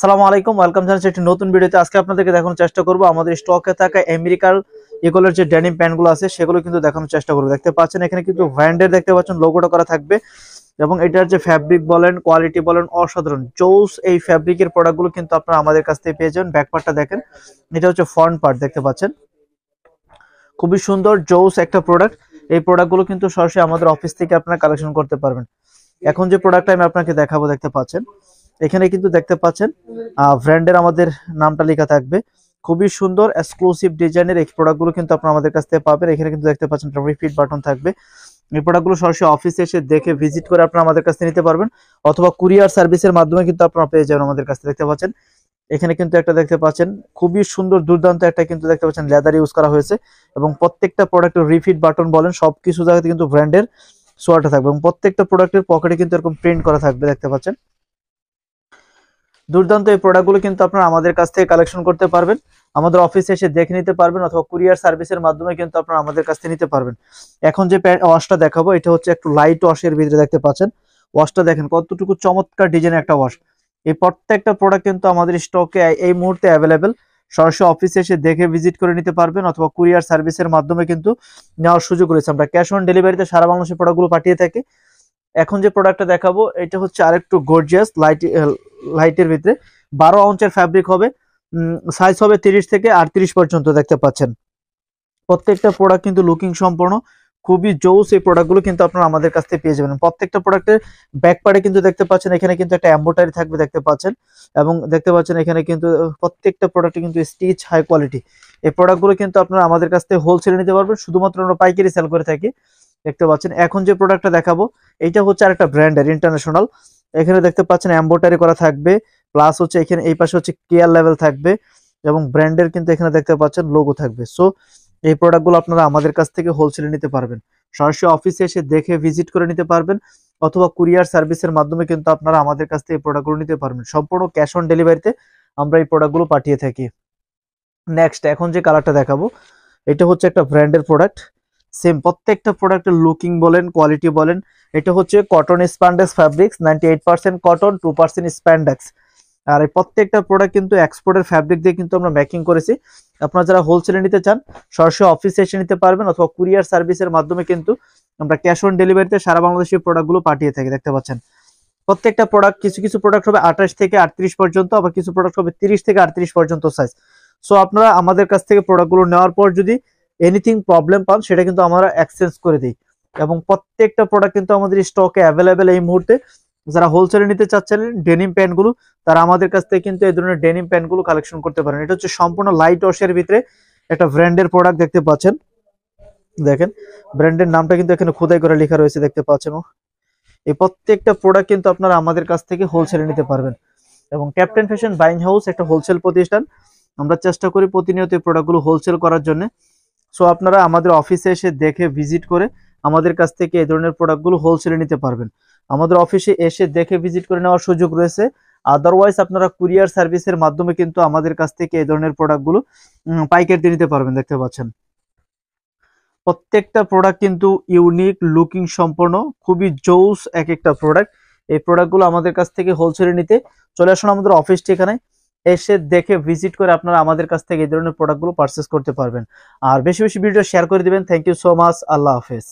সালামু আলাইকুম ওয়েলকাম জানাচ্ছি একটি নতুন ভিডিওতে আজকে আপনাদেরকে দেখানোর চেষ্টা করবো আমাদের স্টকে থাকা আমেরিকার এগুলোর যে ড্যানিম প্যান্টগুলো আছে সেগুলো কিন্তু দেখানোর চেষ্টা করবো দেখতে পাচ্ছেন এখানে কিন্তু ভ্যান্ডের দেখতে পাচ্ছেন লোগোটা করা থাকবে এবং এটার যে ফ্যাব্রিক বলেন কোয়ালিটি বলেন অসাধারণ জোস এই ফ্যাব্রিকের প্রোডাক্টগুলো কিন্তু আপনারা আমাদের কাছ থেকে পেয়ে যাবেন ব্যাকপার্টটা দেখেন এটা হচ্ছে ফ্রন্ট পার্ট দেখতে পাচ্ছেন খুবই সুন্দর জোস একটা প্রোডাক্ট এই প্রোডাক্টগুলো কিন্তু সরাসরি আমাদের অফিস থেকে আপনারা কালেকশন করতে পারবেন এখন যে প্রোডাক্টটা আমি আপনাকে দেখাবো দেখতে পাচ্ছেন এখানে কিন্তু দেখতে পাচ্ছেন ব্র্যান্ডের আমাদের নামটা লেখা থাকবে খুবই সুন্দর এক্সক্লুসিভ ডিজাইনের এই প্রোডাক্টগুলো কিন্তু আপনারা আমাদের কাছ থেকে পাবেন এখানে কিন্তু দেখতে পাচ্ছেন রিপিট বাটন থাকবে এই প্রোডাক্টগুলো সরাসরি অফিসে এসে দেখে ভিজিট করে আপনারা আমাদের কাছে নিতে পারবেন অথবা কুরিয়ার সার্ভিসের মাধ্যমে কিন্তু আপনারা পেয়ে যাবেন আমাদের কাছ থেকে দেখতে পাচ্ছেন এখানে কিন্তু একটা দেখতে পাচ্ছেন খুবই সুন্দর দুর্দান্ত একটা কিন্তু দেখতে পাচ্ছেন লেদার ইউজ করা হয়েছে এবং প্রত্যেকটা প্রোডাক্টের রিফিট বাটন বলেন সব কিছু জায়গাতে কিন্তু ব্র্যান্ডের সোয়াটা থাকবে এবং প্রত্যেকটা প্রোডাক্টের পকেটে কিন্তু এরকম প্রিন্ট করা থাকবে দেখতে পাচ্ছেন দুর্দান্ত এই প্রোডাক্টগুলো কিন্তু আপনারা আমাদের কাছ থেকে কালেকশন করতে পারবেন আমাদের অফিসে এসে দেখে নিতে পারবেন অথবা কুরিয়ার সার্ভিসের মাধ্যমে কিন্তু আপনারা আমাদের কাছ থেকে নিতে পারবেন এখন যে ওয়াশটা দেখাবো এটা হচ্ছে একটু লাইট ওয়াশের ভিতরে দেখতে পাচ্ছেন ওয়াশটা দেখেন কতটুকু চমৎকার ডিজাইন একটা ওয়াশ এই প্রত্যেকটা প্রোডাক্ট কিন্তু আমাদের স্টকে এই মুহূর্তে অ্যাভেলেবেল সরাসরি অফিসে এসে দেখে ভিজিট করে নিতে পারবেন অথবা কুরিয়ার সার্ভিসের মাধ্যমে কিন্তু নেওয়ার সুযোগ রয়েছে আমরা ক্যাশ অন ডেলিভারিতে সারা বাংলাদেশের প্রোডাক্টগুলো পাঠিয়ে থাকি এখন যে প্রোডাক্টটা দেখাবো এটা হচ্ছে আরেকটু গর্জিয়াস লাইট লাইটের ভিতরে বারো আউন্সের ফ্যাব্রিক হবে সাইজ হবে তিরিশ থেকে আটত্রিশ পর্যন্ত দেখতে পাচ্ছেন প্রত্যেকটা প্রোডাক্ট কিন্তু লুকিং সম্পূর্ণ খুবই জোস এই প্রোডাক্টগুলো কিন্তু আপনারা আমাদের কাছ থেকে পেয়ে যাবেন প্রত্যেকটা প্রোডাক্টের ব্যাক পারে কিন্তু দেখতে পাচ্ছেন এখানে কিন্তু একটা অ্যাম্বোটারি থাকবে দেখতে পাচ্ছেন এবং দেখতে পাচ্ছেন এখানে কিন্তু প্রত্যেকটা প্রোডাক্টে কিন্তু স্টিচ হাই কোয়ালিটি এই প্রোডাক্টগুলো কিন্তু আপনারা আমাদের কাছ থেকে হোলসেলে নিতে পারবেন শুধুমাত্র আমরা পাইকারি সেল করে থাকি দেখতে পাচ্ছেন এখন যে প্রোডাক্টটা দেখাবো এটা হচ্ছে আর একটা ব্র্যান্ডের ইন্টারন্যাশনাল এখানে দেখতে পাচ্ছেন অ্যাম্বোটারি করা থাকবে প্লাস হচ্ছে এখানে এই পাশে হচ্ছে কেয়ার লেভেল থাকবে এবং ব্র্যান্ডের কিন্তু এখানে দেখতে পাচ্ছেন লোগো থাকবে সো এই প্রোডাক্টগুলো আপনারা আমাদের কাছ থেকে হোলসেলে নিতে পারবেন সরাসরি অফিসে এসে দেখে ভিজিট করে নিতে পারবেন অথবা কুরিয়ার সার্ভিসের মাধ্যমে কিন্তু আপনারা আমাদের কাছ থেকে এই প্রোডাক্টগুলো নিতে পারবেন সম্পূর্ণ ক্যাশ অন ডেলিভারিতে আমরা এই প্রোডাক্টগুলো পাঠিয়ে থাকি নেক্সট এখন যে কালারটা দেখাবো এটা হচ্ছে একটা ব্র্যান্ডের প্রোডাক্ট সেম প্রত্যেকটা প্রোডাক্টের লুকিং বলেন কোয়ালিটি বলেন এটা হচ্ছে cotton spandex fabrics ninety eight percent cotton two percent spandex আর এই প্রত্যেকটা প্রোডাক্ট কিন্তু এক্সপোর্টের ফ্যাব্রিক দিয়ে কিন্তু আমরা মেকিং করেছি আপনারা যারা হোলসেলে নিতে চান সরাসরি অফিস এসে নিতে পারবেন অথবা কুরিয়ার সার্ভিসের মাধ্যমে কিন্তু আমরা ক্যাশ অন ডেলিভারিতে সারা বাংলাদেশের প্রোডাক্টগুলো পাঠিয়ে থাকি দেখতে পাচ্ছেন প্রত্যেকটা প্রোডাক্ট কিছু কিছু প্রোডাক্ট হবে আঠাশ থেকে আটত্রিশ পর্যন্ত আবার কিছু প্রোডাক্ট হবে তিরিশ থেকে আটত্রিশ পর্যন্ত সাইজ সো আপনারা আমাদের কাছ থেকে প্রোডাক্টগুলো নেওয়ার পর যদি এনিথিং প্রবলেম পান সেটা কিন্তু আমরা এক্সচেঞ্জ করে দিই এবং প্রত্যেকটা প্রোডাক্ট কিন্তু আমাদের স্টকে অ্যাভেলেবেল এই মুহূর্তে যারা হোলসেলে নিতে চাচ্ছেন ডেনিম প্যান্টগুলো তারা আমাদের কাছ থেকে কিন্তু এই ধরনের ডেনিম প্যান্টগুলো কালেকশন করতে পারেন এটা হচ্ছে সম্পূর্ণ লাইট ওয়াশের ভিতরে একটা ব্র্যান্ডের প্রোডাক্ট দেখতে পাচ্ছেন দেখেন ব্র্যান্ডের নামটা কিন্তু এখানে খোদাই করে লেখা রয়েছে দেখতে পাচ্ছেন এই প্রত্যেকটা প্রোডাক্ট কিন্তু আপনারা আমাদের কাছ থেকে হোলসেলে নিতে পারবেন এবং ক্যাপ্টেন ফ্যাশন বাইং হাউস একটা হোলসেল প্রতিষ্ঠান আমরা চেষ্টা করি প্রতিনিয়ত এই প্রোডাক্টগুলো হোলসেল করার জন্য সো আপনারা আমাদের অফিসে এসে দেখে ভিজিট করে আমাদের কাছ থেকে এই ধরনের প্রোডাক্টগুলো হোলসেলে নিতে পারবেন আমাদের অফিসে এসে দেখে ভিজিট করে নেওয়ার সুযোগ রয়েছে আদারওয়াইজ আপনারা কুরিয়ার সার্ভিসের মাধ্যমে কিন্তু আমাদের কাছ থেকে এই ধরনের প্রোডাক্টগুলো দিয়ে নিতে পারবেন দেখতে পাচ্ছেন প্রত্যেকটা প্রোডাক্ট কিন্তু ইউনিক লুকিং সম্পন্ন খুবই জোস এক একটা প্রোডাক্ট এই প্রোডাক্টগুলো আমাদের কাছ থেকে হোলসেলে নিতে চলে আসুন আমাদের অফিস ঠিকানায় এসে দেখে ভিজিট করে আপনারা আমাদের কাছ থেকে এই ধরনের প্রোডাক্টগুলো পারচেস করতে পারবেন আর বেশি বেশি ভিডিও শেয়ার করে দিবেন থ্যাংক ইউ সো মাচ আল্লাহ হাফেজ